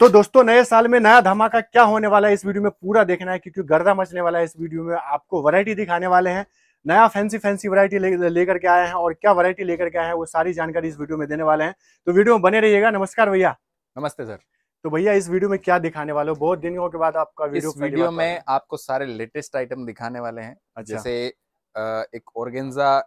तो दोस्तों नए साल में नया धमाका क्या होने वाला है इस वीडियो में पूरा देखना है क्योंकि गर्दा मचने वाला है इस वीडियो में आपको वैरायटी दिखाने वाले हैं नया फैंसी फैंसी वैरायटी लेकर ले के आए हैं और क्या वैरायटी लेकर के आए हैं वो सारी जानकारी इस वीडियो में देने वाले हैं तो वीडियो में बने रहिएगा नमस्कार भैया नमस्ते सर तो भैया इस वीडियो में क्या दिखाने वाले हो बहुत दिनों के बाद आपका वीडियो इस वीडियो में आपको सारे लेटेस्ट आइटम दिखाने वाले हैं अच्छा। जैसे एक ऑर्गेंजा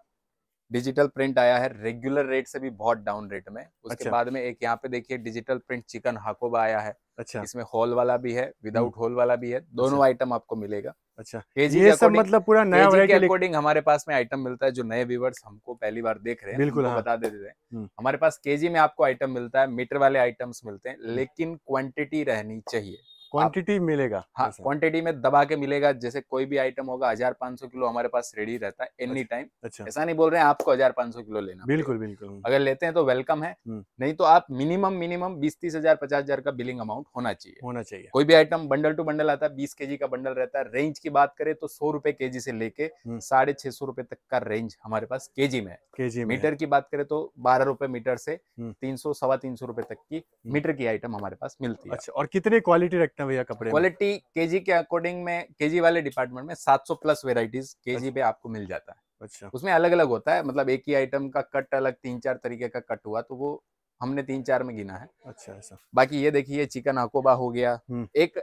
डिजिटल प्रिंट आया है रेगुलर रेट से भी बहुत डाउन रेट में उसके अच्छा। बाद में एक यहाँ पे देखिए डिजिटल प्रिंट चिकन हाकोबा आया है अच्छा इसमें होल वाला भी है विदाउट होल हम्म। वाला भी है दोनों अच्छा। आइटम आपको मिलेगा अच्छा ये सब मतलब पूरा नया अकॉर्डिंग हमारे पास में आइटम मिलता है जो नए व्यूवर्स हमको पहली बार देख रहे हैं बिल्कुल हाँ। बता देते हैं हम्म। हमारे पास केजी में आपको आइटम मिलता है मीटर वाले आइटम्स मिलते हैं हम्म। लेकिन क्वांटिटी रहनी चाहिए क्वांटिटी मिलेगा हाँ क्वांटिटी में दबा के मिलेगा जैसे कोई भी आइटम होगा हजार पाँच सौ किलो हमारे पास रेडी रहता है एनी टाइम अच्छा, अच्छा ऐसा नहीं बोल रहे हैं आपको हजार पांच सौ किलो लेना बिल्कुल बिल्कुल अगर लेते हैं तो वेलकम है हम्म। नहीं तो आप मिनिमम मिनिमम बीस तीस हजार पचास हजार का बिलिंग अमाउंट होना चाहिए होना चाहिए कोई भी आइटम बंडल टू बंडल आता है बीस के का बंडल रहता है रेंज की बात करें तो सौ रुपए के से लेके हम्म। साढ़े छह सौ रुपए तक का रेंज हमारे पास के में है के मीटर की बात करें तो बारह रुपए मीटर से हम्म। तीन सौ सवा तीन सौ रुपए तक की मीटर की आइटम हमारे पास मिलती है अच्छा, और कितने क्वालिटी रखते हैं भैया कपड़े क्वालिटी केजी के अकॉर्डिंग में केजी वाले डिपार्टमेंट में 700 प्लस वेराइटीज केजी जी अच्छा। पे आपको मिल जाता है अच्छा उसमें अलग अलग होता है मतलब एक ही आइटम का कट अलग तीन चार तरीके का कट हुआ तो वो हमने तीन चार में गिना है अच्छा ऐसा बाकी ये देखिए चिकन अकोबा हो गया हम्म। एक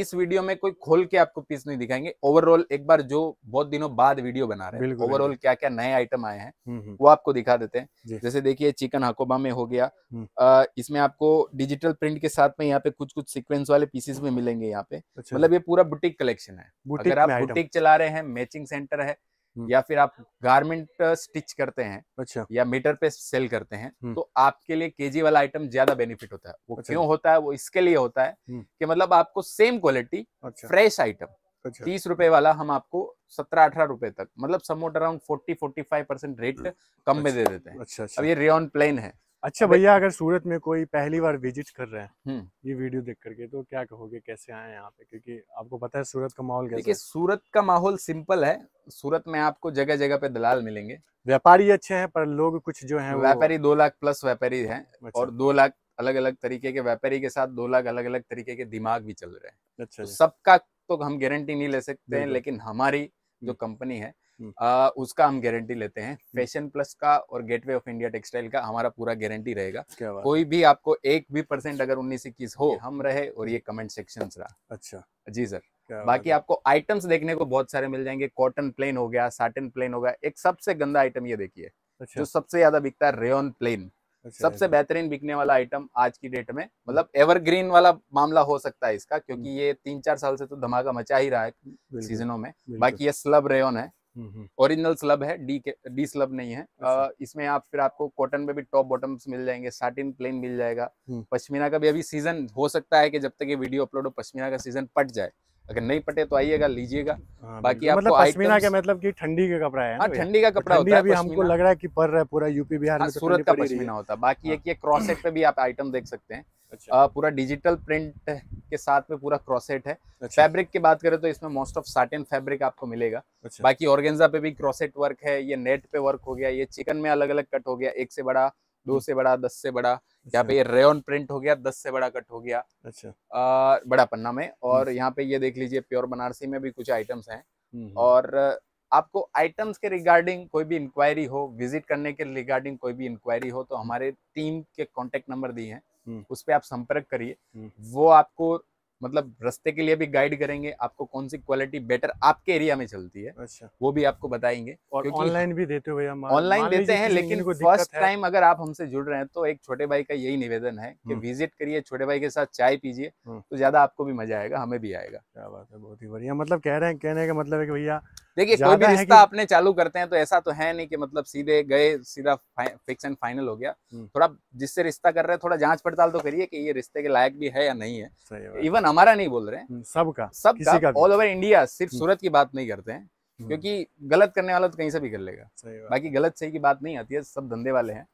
इस वीडियो में कोई खोल के आपको पीस नहीं दिखाएंगे ओवरऑल एक बार जो बहुत दिनों बाद वीडियो बना रहे हैं ओवरऑल क्या क्या नए आइटम आए हैं हम्म, हम्म। वो आपको दिखा देते हैं जैसे देखिए चिकन हकोबा में हो गया आ, हम्म। इसमें आपको डिजिटल प्रिंट के साथ में यहाँ पे कुछ कुछ सिक्वेंस वाले पीसेस भी मिलेंगे यहाँ पे अच्छा। मतलब ये पूरा बुटीक कलेक्शन है अगर आप बुटीक चला रहे हैं मैचिंग सेंटर है हम्म। या फिर आप गारमेंट स्टिच uh, करते हैं अच्छा या मीटर पे सेल करते हैं हम्म। तो आपके लिए केजी वाला आइटम ज्यादा बेनिफिट होता है वो अच्छा। क्यों होता है वो इसके लिए होता है हम्म। कि मतलब आपको सेम क्वालिटी अच्छा। फ्रेश आइटम अच्छा। तीस रुपए वाला हम आपको सत्रह अठारह रुपए तक मतलब समोट around forty forty five percent rate कम में दे अच्छा। देते हैं अच्छा, अच्छा। अब ये रेन प्लेन है अच्छा भैया अगर सूरत में कोई पहली बार विजिट कर रहे हैं ये वीडियो देख करके तो क्या कहोगे कैसे आए यहाँ पे क्योंकि आपको पता है सूरत का माहौल देखिए सूरत का माहौल सिंपल है सूरत में आपको जगह जगह पे दलाल मिलेंगे व्यापारी अच्छे हैं पर लोग कुछ जो है व्यापारी दो लाख प्लस व्यापारी है अच्छा। और दो लाख अलग अलग तरीके के व्यापारी के साथ दो लाख अलग अलग तरीके के दिमाग भी चल रहे हैं अच्छा, तो अच्छा सबका तो हम गारंटी नहीं ले सकते हैं लेकिन हमारी जो कंपनी है हम्म। आ, उसका हम गारंटी लेते हैं फैशन हम्म। प्लस का और गेटवे ऑफ इंडिया टेक्सटाइल का हमारा पूरा गारंटी रहेगा कोई भी आपको एक भी परसेंट अगर उन्नीस इक्कीस हो हम रहे और ये कमेंट सेक्शन रहा अच्छा जी सर बाकी आपको आइटम्स देखने को बहुत सारे मिल जाएंगे कॉटन प्लेन हो गया साटन प्लेन हो गया एक सबसे गंदा आइटम ये देखिए अच्छा। जो सबसे ज्यादा बिकता है रेन प्लेन अच्छा, सबसे बेहतरीन बिकने वाला आइटम आज की डेट में मतलब एवरग्रीन वाला मामला हो सकता है इसका क्योंकि हम्म। ये तीन चार साल से तो धमाका मचा ही रहा है सीजनों में बाकी ये स्लब रेन है ओरिजिनल स्लब है डी के डी स्लब नहीं है आ, अच्छा। इसमें आप फिर आपको कॉटन में भी टॉप बॉटम्स मिल जाएंगे साटिन प्लेन मिल जाएगा हम्म। पश्मीना का भी अभी सीजन हो सकता है कि जब तक ये वीडियो अपलोड हो पश्मीना का सीजन पट जाए अगर नहीं पटे तो आइएगा लीजिएगा हाँ, बाकी आपको मतलब पश्मीना का मतलब कि ठंडी का कपड़ा है हाँ, ठंडी का तो कपड़ा होता है हमको लग रहा है कि पर रहा है पूरा यूपी बिहार हाँ, तो सूरत का पश्मीना होता है बाकी एक ये क्रॉसेट पे भी आप आइटम देख सकते हैं अच्छा। पूरा डिजिटल प्रिंट के साथ में पूरा क्रॉसेट है अच्छा। फैब्रिक की बात करें तो इसमें मोस्ट ऑफ साटेन फैब्रिक आपको मिलेगा अच्छा। बाकी ऑर्गेन्जा पे भी क्रॉसेट वर्क है ये नेट पे वर्क हो गया ये चिकन में अलग अलग कट हो गया एक से बड़ा दो हम्म। से बड़ा दस से बड़ा अच्छा। यहाँ पे ये रेन प्रिंट हो गया दस से बड़ा कट हो गया अच्छा आ, बड़ा पन्ना में और हम्म। यहाँ पे ये देख लीजिए प्योर बनारसी में भी कुछ आइटम्स हैं हम्म, और आपको आइटम्स के रिगार्डिंग कोई भी इंक्वायरी हो विजिट करने के रिगार्डिंग कोई भी इंक्वायरी हो तो हमारे टीम के कॉन्टेक्ट नंबर दिए हैं हम्म। उस पर आप संपर्क करिए हम्म। वो आपको मतलब रस्ते के लिए भी गाइड करेंगे आपको कौन सी क्वालिटी बेटर आपके एरिया में चलती है अच्छा वो भी आपको बताएंगे ऑनलाइन भी देते हुए ऑनलाइन देते हैं लेकिन फर्स्ट टाइम अगर आप हमसे जुड़ रहे हैं तो एक छोटे भाई का यही निवेदन है कि विजिट हम्म। करिए छोटे भाई के साथ चाय पीजिए हम्म। तो ज्यादा आपको भी मजा आएगा हमें भी आएगा क्या बात है बहुत ही बढ़िया मतलब कह रहे हैं कहने का मतलब है कि भैया देखिए कोई भी रिश्ता आपने चालू करते हैं तो ऐसा तो है नहीं कि मतलब सीधे गए सीधा फिक्स एंड फाइनल हो गया हम्म। थोड़ा जिससे रिश्ता कर रहे हैं थोड़ा जांच पड़ताल तो करिए कि ये रिश्ते के लायक भी है या नहीं है इवन हमारा नहीं बोल रहे हैं हम्म, सबका सब ऑल ओवर इंडिया सिर्फ हम्म। सूरत की बात नहीं करते हैं हम्म। क्योंकि गलत करने वाला तो कहीं से भी कर लेगा बाकी गलत सही की बात नहीं आती है सब धंधे वाले हैं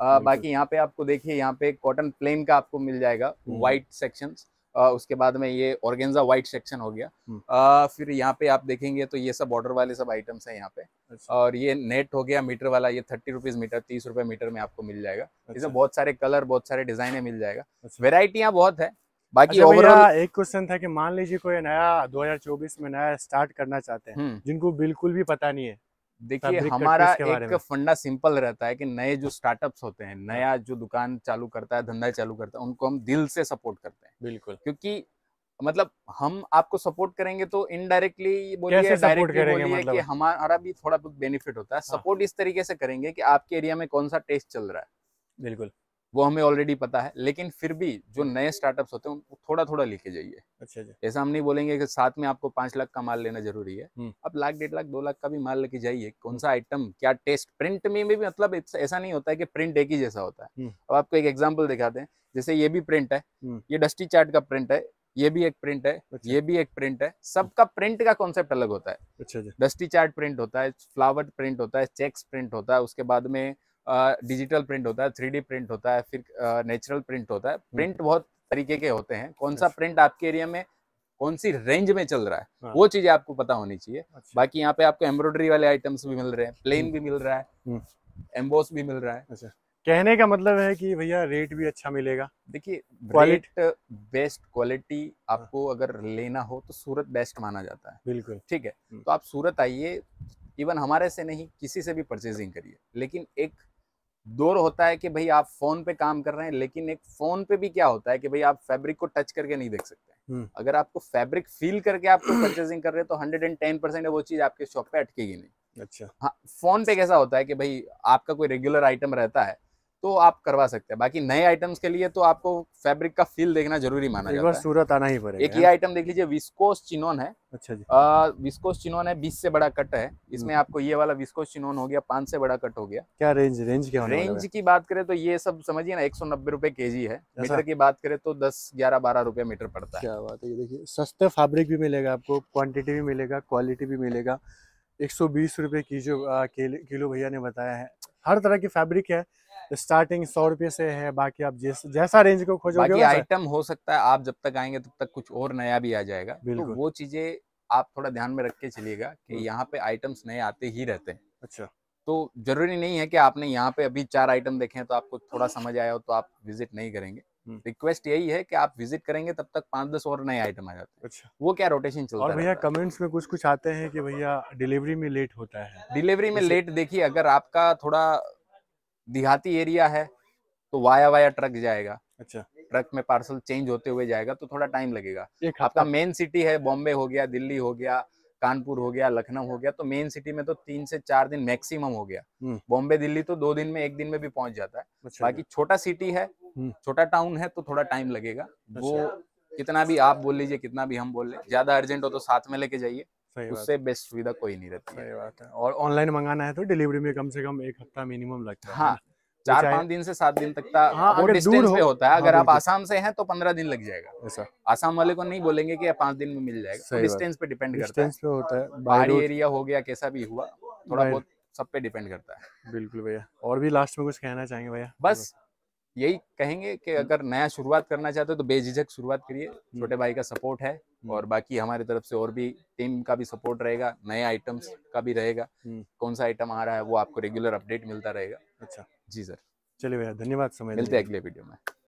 आ, बाकी यहाँ पे आपको देखिए यहाँ पे कॉटन प्लेन का आपको मिल जाएगा व्हाइट सेक्शन उसके बाद में ये ऑर्गेन्जा व्हाइट सेक्शन हो गया आ, फिर यहाँ पे आप देखेंगे तो ये सब बॉर्डर वाले सब आइटम्स हैं यहाँ पे अच्छा। और ये नेट हो गया मीटर वाला ये थर्टी रुपीज मीटर तीस रुपए मीटर में आपको मिल जाएगा इसमें अच्छा। बहुत सारे कलर बहुत सारे डिजाइने मिल जाएगा वेराइटियाँ अच्छा। बहुत है बाकी ओवरऑल अच्छा एक क्वेश्चन था कि मान लीजिए कोई नया 2024 में नया स्टार्ट करना चाहते हैं हम्म। जिनको बिल्कुल भी पता नहीं है देखिए हमारा एक फंडा सिंपल रहता है कि नए जो स्टार्टअप्स होते हैं हाँ। नया जो दुकान चालू करता है धंधा चालू करता है उनको हम दिल से सपोर्ट करते हैं बिल्कुल क्योंकि मतलब हम आपको सपोर्ट करेंगे तो इनडायरेक्टली बोलिए डायरेक्टली बोलिए मतलब? कि हमारा भी थोड़ा बहुत बेनिफिट होता है सपोर्ट हाँ। इस तरीके से करेंगे कि आपके एरिया में कौन सा टेस्ट चल रहा है बिल्कुल वो हमें ऑलरेडी पता है लेकिन फिर भी जो हम्म। नए स्टार्टअप्स होते हैं उनको थोड़ा थोड़ा लेके जाइए अच्छा ऐसा हम नहीं बोलेंगे कि साथ में आपको पांच लाख का माल लेना जरूरी है अब हम्म। लाख डेढ़ लाख दो लाख का भी माल लेके जाइए कौन हम्म। सा आइटम क्या टेस्ट प्रिंट में, भी मतलब ऐसा नहीं होता है कि प्रिंट एक ही जैसा होता है अब आपको एक एग्जाम्पल दिखाते हैं जैसे ये भी प्रिंट है ये डस्टी चार्ट का प्रिंट है ये भी एक प्रिंट है अच्छा। ये भी एक प्रिंट है सबका प्रिंट का कॉन्सेप्ट अलग होता है अच्छा डस्टी चार्ट प्रिंट होता है फ्लावर प्रिंट होता है चेक्स प्रिंट होता है उसके बाद में डिजिटल प्रिंट होता है थ्री प्रिंट होता है फिर नेचुरल प्रिंट होता है प्रिंट हम्म। बहुत तरीके के होते हैं कौन सा प्रिंट आपके एरिया में कौन सी रेंज में चल रहा है हाँ। वो चीजें आपको पता होनी चाहिए अच्छा। बाकी यहाँ पे आपको एम्ब्रॉयडरी वाले आइटम्स भी मिल रहे हैं प्लेन हम्म। भी मिल रहा है एम्बोस हम्म। भी मिल रहा है अच्छा कहने का मतलब है कि भैया रेट भी अच्छा मिलेगा देखिए रेट बेस्ट क्वालिटी आपको हाँ। अगर लेना हो तो सूरत बेस्ट माना जाता है बिल्कुल ठीक है तो आप सूरत आइए इवन हमारे से नहीं किसी से भी परचेजिंग करिए लेकिन एक दौर होता है कि भाई आप फोन पे काम कर रहे हैं लेकिन एक फोन पे भी क्या होता है कि भाई आप फैब्रिक को टच करके नहीं देख सकते हम्म। अगर आपको फैब्रिक फील करके आप परचेसिंग कर रहे हैं तो हंड्रेड एंड टेन परसेंट वो चीज आपके शॉप पे अटकेगी नहीं अच्छा हाँ फोन पे कैसा होता है कि भाई आपका कोई रेगुलर आइटम रहता है तो आप करवा सकते हैं बाकी नए आइटम्स के लिए तो आपको फैब्रिक का फील देखना जरूरी माना जाता है सूरत आना ही पड़ेगा एक ये आइटम देख लीजिए विस्कोस चिनोन है अच्छा जी आ, विस्कोस चिनोन है बीस से बड़ा कट है इसमें हम्म। आपको ये वाला विस्कोस चिनोन हो गया पांच से बड़ा कट हो गया क्या रेंज रेंज क्या रेंज की बात करें तो ये सब समझिए ना एक सौ नब्बे रूपए के जी है अच्छा। मीटर की बात करें तो दस ग्यारह बारह रूपए मीटर पड़ता है क्या बात है देखिए सस्ते फैब्रिक भी मिलेगा आपको क्वान्टिटी भी मिलेगा क्वालिटी भी मिलेगा एक सौ बीस रूपए किलो भैया ने बताया है हर तरह की फैब्रिक है स्टार्टिंग सौ रुपए से है बाकी आप जिस जैसा रेंज को खोजोगे आइटम हो सकता है आप जब तक आएंगे तब तक कुछ और नया भी आ जाएगा तो वो चीजें आप थोड़ा ध्यान में रख के चलिएगा कि हम्म। यहाँ पे आइटम्स नए आते ही रहते हैं अच्छा तो जरूरी नहीं है कि आपने यहाँ पे अभी चार आइटम देखे हैं तो आपको थोड़ा समझ आया हो तो आप विजिट नहीं करेंगे रिक्वेस्ट हम्म। यही है कि आप विजिट करेंगे तब तक पांच दस और नए आइटम आ जाते हैं अच्छा वो क्या रोटेशन चलता और भैया कमेंट्स में कुछ कुछ आते हैं कि भैया डिलीवरी में लेट होता है डिलीवरी में लेट देखिए अगर आपका थोड़ा देहाती एरिया है तो वाया वाया ट्रक जाएगा अच्छा ट्रक में पार्सल चेंज होते हुए जाएगा तो थोड़ा टाइम लगेगा आपका मेन सिटी है बॉम्बे हो गया दिल्ली हो गया कानपुर हो गया लखनऊ हो गया तो मेन सिटी में तो तीन से चार दिन मैक्सिमम हो गया हम्म। बॉम्बे दिल्ली तो दो दिन में एक दिन में भी पहुंच जाता है अच्छा बाकी छोटा सिटी है हम्म। छोटा टाउन है तो थोड़ा टाइम लगेगा वो अच्छा। कितना भी आप बोल लीजिए कितना भी हम बोल ले ज्यादा अर्जेंट हो तो साथ में लेके जाइए उससे बेस्ट सुविधा कोई नहीं रहती सही बात है और ऑनलाइन मंगाना है तो डिलीवरी में कम से कम एक हफ्ता मिनिमम लगता है हाँ तो चार पाँच दिन से सात दिन तक का हाँ, वो डिस्टेंस हो, पे होता है हाँ, अगर हाँ, आप आसाम से हैं तो पंद्रह दिन लग जाएगा ऐसा आसाम वाले को नहीं बोलेंगे कि पांच दिन में मिल जाएगा तो डिस्टेंस पे डिपेंड करता है पे होता है बाहरी एरिया हो गया कैसा भी हुआ थोड़ा बहुत सब पे डिपेंड करता है बिल्कुल भैया और भी लास्ट में कुछ कहना चाहेंगे भैया बस यही कहेंगे कि अगर नया शुरुआत करना चाहते हो तो बेझिझक शुरुआत करिए हम्म। छोटे भाई का सपोर्ट है और हम्म। बाकी हमारी तरफ से और भी टीम का भी सपोर्ट रहेगा नए आइटम्स का भी रहेगा हम्म। कौन सा आइटम आ रहा है वो आपको रेगुलर अपडेट मिलता रहेगा अच्छा जी सर चलिए भैया धन्यवाद समय मिलते हैं अगले वीडियो में